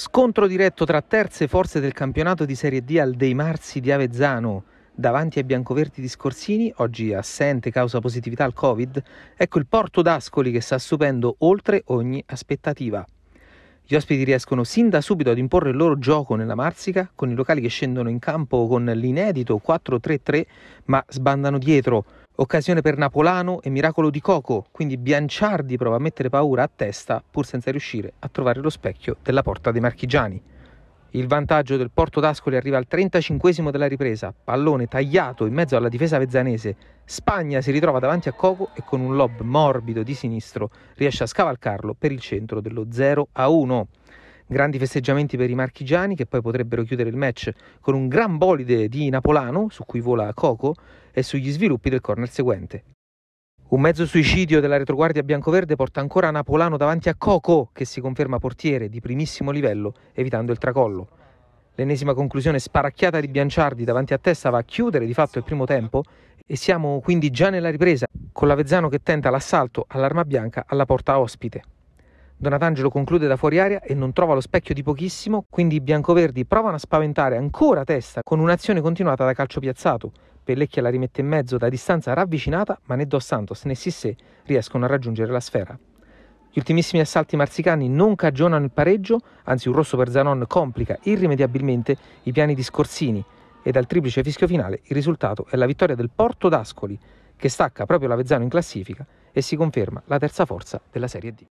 Scontro diretto tra terze forze del campionato di Serie D al Dei Marzi di Avezzano. Davanti ai biancoverdi di Scorsini, oggi assente causa positività al Covid, ecco il Porto d'Ascoli che sta stupendo oltre ogni aspettativa. Gli ospiti riescono sin da subito ad imporre il loro gioco nella Marsica, con i locali che scendono in campo con l'inedito 4-3-3, ma sbandano dietro Occasione per Napolano e miracolo di Coco, quindi Bianciardi prova a mettere paura a testa pur senza riuscire a trovare lo specchio della porta dei marchigiani. Il vantaggio del Porto d'Ascoli arriva al 35 della ripresa, pallone tagliato in mezzo alla difesa vezzanese. Spagna si ritrova davanti a Coco e con un lob morbido di sinistro riesce a scavalcarlo per il centro dello 0 a 1 grandi festeggiamenti per i marchigiani che poi potrebbero chiudere il match con un gran bolide di Napolano su cui vola Coco e sugli sviluppi del corner seguente. Un mezzo suicidio della retroguardia biancoverde porta ancora Napolano davanti a Coco che si conferma portiere di primissimo livello evitando il tracollo. L'ennesima conclusione sparacchiata di Bianciardi davanti a testa va a chiudere di fatto il primo tempo e siamo quindi già nella ripresa con l'Avezzano che tenta l'assalto all'arma bianca alla porta ospite. Donatangelo conclude da fuori aria e non trova lo specchio di pochissimo, quindi i biancoverdi provano a spaventare ancora testa con un'azione continuata da calcio piazzato. Pellecchia la rimette in mezzo da distanza ravvicinata, ma né Dos Santos né Sissé riescono a raggiungere la sfera. Gli ultimissimi assalti marsicani non cagionano il pareggio, anzi un rosso per Zanon complica irrimediabilmente i piani di Scorsini e dal triplice fischio finale il risultato è la vittoria del Porto d'Ascoli, che stacca proprio l'Avezzano in classifica e si conferma la terza forza della Serie D.